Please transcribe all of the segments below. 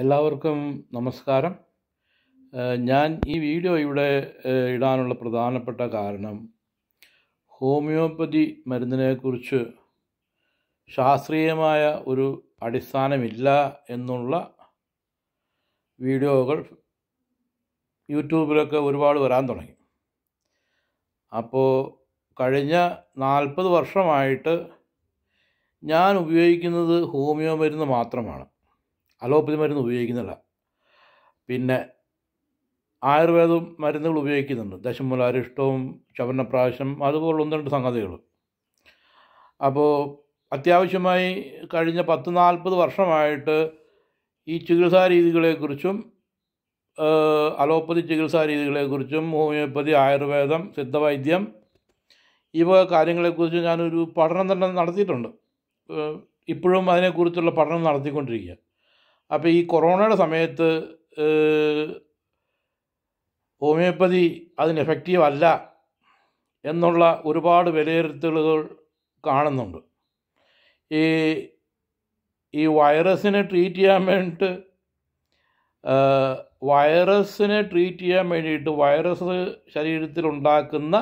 എല്ലാവർക്കും നമസ്കാരം ഞാൻ ഈ വീഡിയോ ഇവിടെ ഇടാനുള്ള പ്രധാനപ്പെട്ട കാരണം ഹോമിയോപ്പതി മരുന്നിനെക്കുറിച്ച് ശാസ്ത്രീയമായ ഒരു അടിസ്ഥാനമില്ല എന്നുള്ള വീഡിയോകൾ യൂട്യൂബിലൊക്കെ ഒരുപാട് വരാൻ തുടങ്ങി അപ്പോൾ കഴിഞ്ഞ നാൽപ്പത് വർഷമായിട്ട് ഞാൻ ഉപയോഗിക്കുന്നത് ഹോമിയോ മരുന്ന് മാത്രമാണ് അലോപ്പതി മരുന്ന് ഉപയോഗിക്കുന്നില്ല പിന്നെ ആയുർവേദം മരുന്നുകൾ ഉപയോഗിക്കുന്നുണ്ട് ദശമൂലാരിഷ്ടവും ശവനപ്രാശം അതുപോലുള്ള ഒന്ന് രണ്ട് സംഗതികൾ അപ്പോൾ അത്യാവശ്യമായി കഴിഞ്ഞ പത്ത് നാൽപ്പത് വർഷമായിട്ട് ഈ ചികിത്സാ രീതികളെക്കുറിച്ചും അലോപ്പതി ചികിത്സാ രീതികളെക്കുറിച്ചും ഹോമിയോപ്പതി ആയുർവേദം സിദ്ധവൈദ്യം ഇവ കാര്യങ്ങളെക്കുറിച്ചും ഞാനൊരു പഠനം തന്നെ നടത്തിയിട്ടുണ്ട് ഇപ്പോഴും അതിനെക്കുറിച്ചുള്ള പഠനം നടത്തിക്കൊണ്ടിരിക്കുക അപ്പോൾ ഈ കൊറോണയുടെ സമയത്ത് ഹോമിയോപ്പതി അതിന് എഫക്റ്റീവ് അല്ല എന്നുള്ള ഒരുപാട് വിലയിരുത്തലുകൾ കാണുന്നുണ്ട് ഈ ഈ വൈറസിനെ ട്രീറ്റ് ചെയ്യാൻ വേണ്ടിയിട്ട് വൈറസിനെ ട്രീറ്റ് ചെയ്യാൻ വേണ്ടിയിട്ട് വൈറസ് ശരീരത്തിലുണ്ടാക്കുന്ന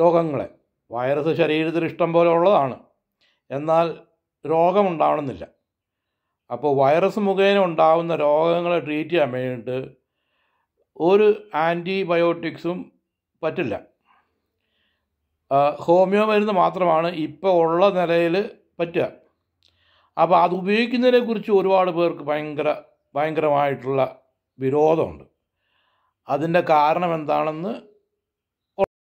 രോഗങ്ങളെ വൈറസ് ശരീരത്തിൽ ഇഷ്ടം പോലെ ഉള്ളതാണ് എന്നാൽ രോഗമുണ്ടാവണമെന്നില്ല അപ്പോൾ വൈറസ് മുഖേന ഉണ്ടാകുന്ന രോഗങ്ങളെ ട്രീറ്റ് ചെയ്യാൻ വേണ്ടിയിട്ട് ഒരു ആൻറ്റിബയോട്ടിക്സും പറ്റില്ല ഹോമിയോ മരുന്ന് മാത്രമാണ് ഇപ്പോൾ ഉള്ള നിലയിൽ പറ്റുക അപ്പോൾ അത് ഉപയോഗിക്കുന്നതിനെക്കുറിച്ച് ഒരുപാട് പേർക്ക് ഭയങ്കര ഭയങ്കരമായിട്ടുള്ള വിരോധമുണ്ട് അതിൻ്റെ കാരണം എന്താണെന്ന്